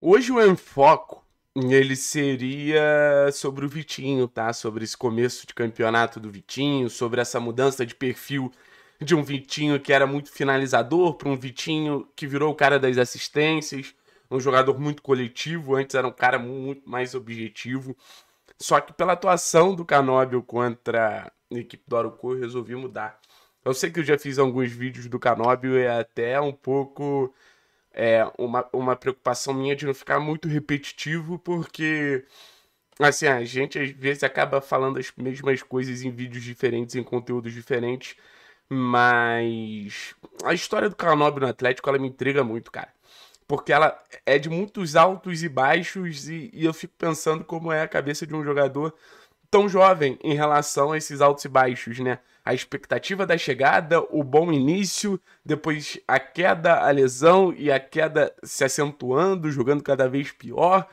Hoje o enfoque ele seria sobre o Vitinho, tá? Sobre esse começo de campeonato do Vitinho, sobre essa mudança de perfil de um Vitinho que era muito finalizador para um Vitinho que virou o cara das assistências, um jogador muito coletivo, antes era um cara muito mais objetivo. Só que pela atuação do Canóbio contra a equipe do Arucu, eu resolvi mudar. Eu sei que eu já fiz alguns vídeos do Canóbio e é até um pouco é, uma, uma preocupação minha de não ficar muito repetitivo, porque assim, a gente às vezes acaba falando as mesmas coisas em vídeos diferentes, em conteúdos diferentes, mas a história do Canobre no Atlético, ela me intriga muito, cara. Porque ela é de muitos altos e baixos, e, e eu fico pensando como é a cabeça de um jogador tão jovem em relação a esses altos e baixos, né? A expectativa da chegada, o bom início, depois a queda, a lesão e a queda se acentuando, jogando cada vez pior.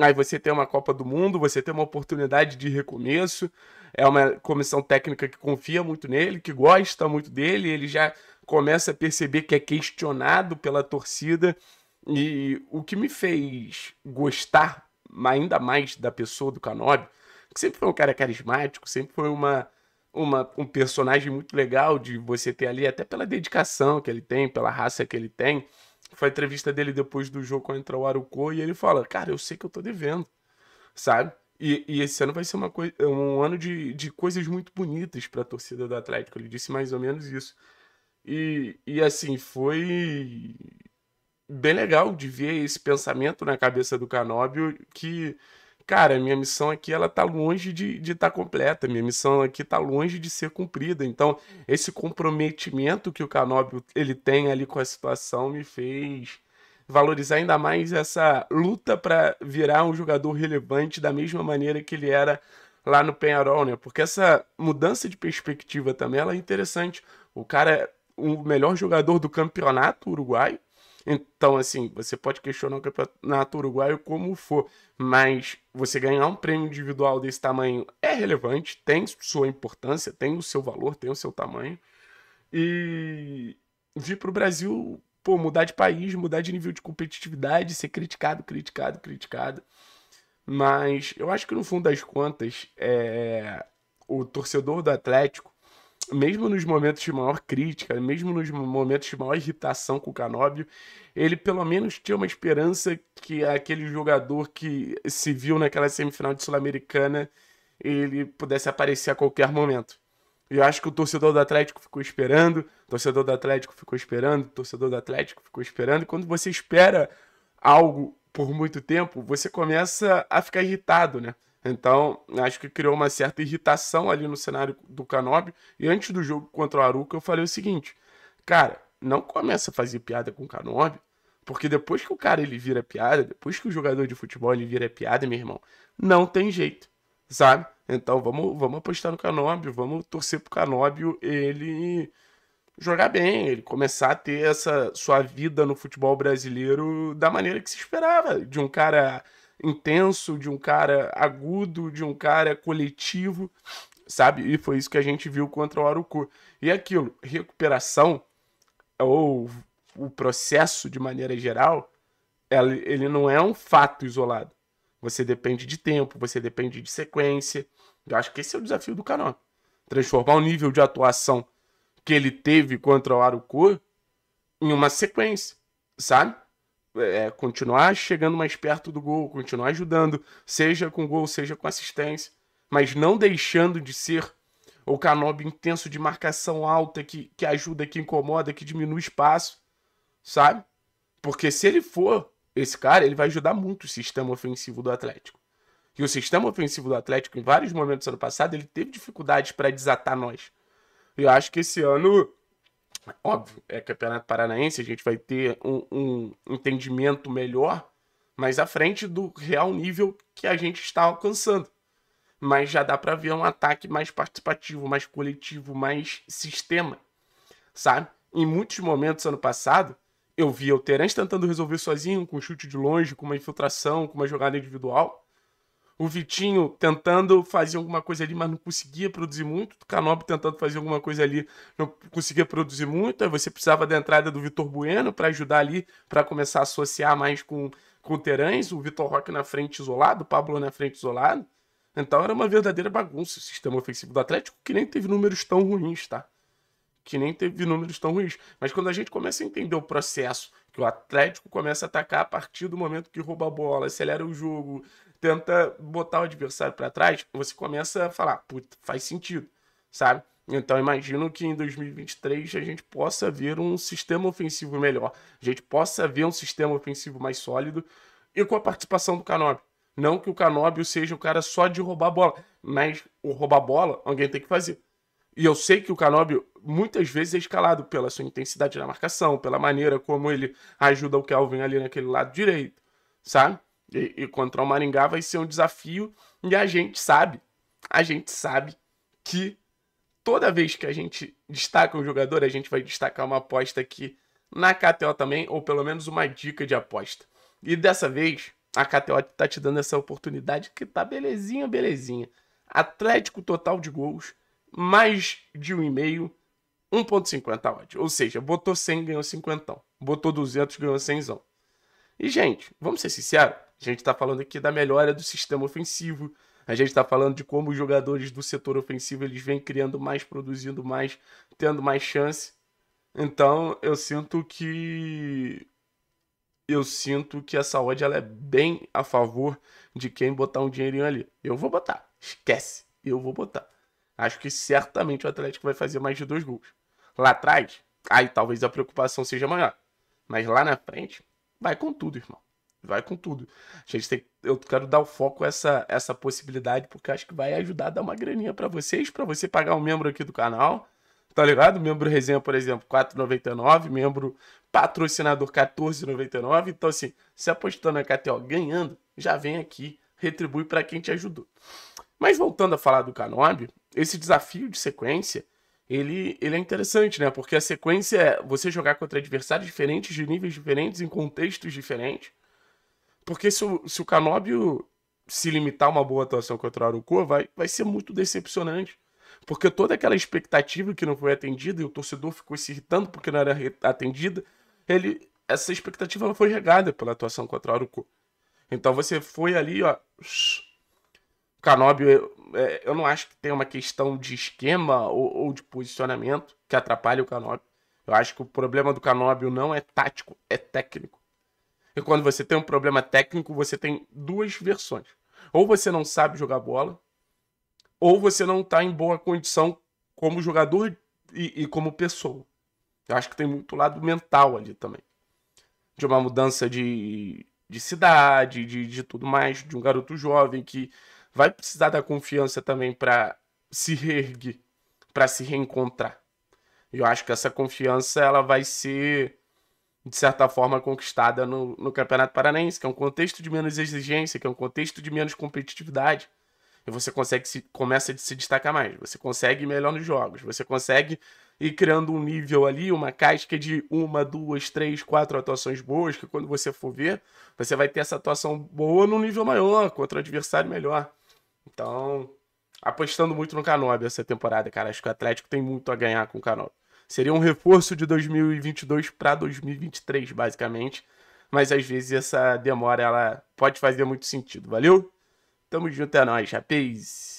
Aí você tem uma Copa do Mundo, você tem uma oportunidade de recomeço. É uma comissão técnica que confia muito nele, que gosta muito dele, ele já começa a perceber que é questionado pela torcida. E o que me fez gostar ainda mais da pessoa do Canobi que sempre foi um cara carismático, sempre foi uma, uma, um personagem muito legal de você ter ali, até pela dedicação que ele tem, pela raça que ele tem. Foi a entrevista dele depois do jogo contra o Aruco e ele fala: Cara, eu sei que eu tô devendo, sabe? E, e esse ano vai ser uma coisa, é um ano de, de coisas muito bonitas para a torcida do Atlético. Ele disse mais ou menos isso. E, e assim, foi bem legal de ver esse pensamento na cabeça do Canóbio que cara, minha missão aqui ela tá longe de estar tá completa, minha missão aqui tá longe de ser cumprida. Então, esse comprometimento que o Canóbio ele tem ali com a situação me fez valorizar ainda mais essa luta para virar um jogador relevante da mesma maneira que ele era lá no Penharol, né? Porque essa mudança de perspectiva também ela é interessante. O cara é o melhor jogador do campeonato uruguaio, então, assim, você pode questionar o campeonato uruguaio como for, mas você ganhar um prêmio individual desse tamanho é relevante, tem sua importância, tem o seu valor, tem o seu tamanho. E vir para o Brasil, pô, mudar de país, mudar de nível de competitividade, ser criticado, criticado, criticado. Mas eu acho que no fundo das contas, é... o torcedor do Atlético mesmo nos momentos de maior crítica, mesmo nos momentos de maior irritação com o Canóbio, ele pelo menos tinha uma esperança que aquele jogador que se viu naquela semifinal de Sul-Americana ele pudesse aparecer a qualquer momento. E eu acho que o torcedor do Atlético ficou esperando, o torcedor do Atlético ficou esperando, o torcedor do Atlético ficou esperando, e quando você espera algo por muito tempo, você começa a ficar irritado, né? Então, acho que criou uma certa irritação ali no cenário do Canóbio. E antes do jogo contra o Aruca, eu falei o seguinte: cara, não começa a fazer piada com o Canóbio, porque depois que o cara ele vira piada, depois que o jogador de futebol ele vira piada, meu irmão, não tem jeito, sabe? Então, vamos, vamos apostar no Canóbio, vamos torcer pro Canóbio ele jogar bem, ele começar a ter essa sua vida no futebol brasileiro da maneira que se esperava, de um cara intenso, de um cara agudo, de um cara coletivo, sabe? E foi isso que a gente viu contra o Arucu. E aquilo, recuperação, ou o processo de maneira geral, ele não é um fato isolado. Você depende de tempo, você depende de sequência. Eu acho que esse é o desafio do canal. Transformar o nível de atuação que ele teve contra o Arucu em uma sequência, sabe? é, continuar chegando mais perto do gol, continuar ajudando, seja com gol, seja com assistência, mas não deixando de ser o canob intenso de marcação alta que, que ajuda, que incomoda, que diminui espaço, sabe? Porque se ele for esse cara, ele vai ajudar muito o sistema ofensivo do Atlético. E o sistema ofensivo do Atlético, em vários momentos do ano passado, ele teve dificuldades para desatar nós. E eu acho que esse ano Óbvio, é campeonato paranaense, a gente vai ter um, um entendimento melhor, mas à frente do real nível que a gente está alcançando. Mas já dá para ver um ataque mais participativo, mais coletivo, mais sistema, sabe? Em muitos momentos ano passado, eu via o Terence tentando resolver sozinho, com um chute de longe, com uma infiltração, com uma jogada individual o Vitinho tentando fazer alguma coisa ali, mas não conseguia produzir muito, o Canobi tentando fazer alguma coisa ali, não conseguia produzir muito, aí você precisava da entrada do Vitor Bueno para ajudar ali, para começar a associar mais com, com o Terãs, o Vitor Roque na frente isolado, o Pablo na frente isolado, então era uma verdadeira bagunça o sistema ofensivo do Atlético, que nem teve números tão ruins, tá? Que nem teve números tão ruins. Mas quando a gente começa a entender o processo, que o Atlético começa a atacar a partir do momento que rouba a bola, acelera o jogo, tenta botar o adversário para trás, você começa a falar, puta, faz sentido, sabe? Então imagino que em 2023 a gente possa ver um sistema ofensivo melhor, a gente possa ver um sistema ofensivo mais sólido e com a participação do Canobi. Não que o Canóbio seja o cara só de roubar bola, mas o roubar bola alguém tem que fazer. E eu sei que o Canóbio muitas vezes é escalado pela sua intensidade na marcação, pela maneira como ele ajuda o Kelvin ali naquele lado direito, sabe? e, e contra o Maringá vai ser um desafio. E a gente sabe, a gente sabe que toda vez que a gente destaca um jogador, a gente vai destacar uma aposta aqui na KTO também, ou pelo menos uma dica de aposta. E dessa vez, a KTO tá te dando essa oportunidade que tá belezinha, belezinha. Atlético total de gols, mais de 1,5, 1,50 odd. Ou seja, botou 100, ganhou 50. Botou 200, ganhou 100. E, gente, vamos ser sinceros, a gente está falando aqui da melhora do sistema ofensivo. A gente está falando de como os jogadores do setor ofensivo eles vêm criando mais, produzindo mais, tendo mais chance. Então eu sinto que eu sinto que essa odd ela é bem a favor de quem botar um dinheirinho ali. Eu vou botar, esquece, eu vou botar. Acho que certamente o Atlético vai fazer mais de dois gols. Lá atrás, aí talvez a preocupação seja maior. Mas lá na frente, vai com tudo, irmão vai com tudo. A gente tem, eu quero dar o foco essa essa possibilidade porque acho que vai ajudar a dar uma graninha para vocês, para você pagar um membro aqui do canal. Tá ligado? Membro resenha, por exemplo, 4,99, membro patrocinador 14,99. Então assim, se apostando na KTO ganhando, já vem aqui, retribui para quem te ajudou. Mas voltando a falar do Canob, esse desafio de sequência, ele, ele é interessante, né? Porque a sequência é você jogar contra adversários diferentes, de níveis diferentes, em contextos diferentes. Porque se o, se o Canóbio se limitar a uma boa atuação contra o Arucu vai, vai ser muito decepcionante. Porque toda aquela expectativa que não foi atendida e o torcedor ficou se irritando porque não era atendida, ele, essa expectativa foi regada pela atuação contra o Arucu Então você foi ali, ó. Canóbio, é, eu não acho que tem uma questão de esquema ou, ou de posicionamento que atrapalhe o Canóbio. Eu acho que o problema do Canóbio não é tático, é técnico. E quando você tem um problema técnico, você tem duas versões. Ou você não sabe jogar bola, ou você não está em boa condição como jogador e, e, como pessoa. Eu acho que tem muito lado mental ali também. De uma mudança de, de cidade, de, de tudo mais, de um garoto jovem que vai precisar da confiança também para se reerguer, para se reencontrar. Eu acho que essa confiança ela vai ser de certa forma, conquistada no, no Campeonato Paranaense, que é um contexto de menos exigência, que é um contexto de menos competitividade. E você consegue se, começa a se destacar mais, você consegue ir melhor nos jogos, você consegue ir criando um nível ali, uma casca de uma, duas, três, quatro atuações boas, que quando você for ver, você vai ter essa atuação boa num nível maior, contra o adversário melhor. Então, apostando muito no Canobi essa temporada, cara. Acho que o Atlético tem muito a ganhar com o Canobi. Seria um reforço de 2022 para 2023, basicamente. Mas às vezes essa demora ela pode fazer muito sentido, valeu? Tamo junto, é nóis, rapaz!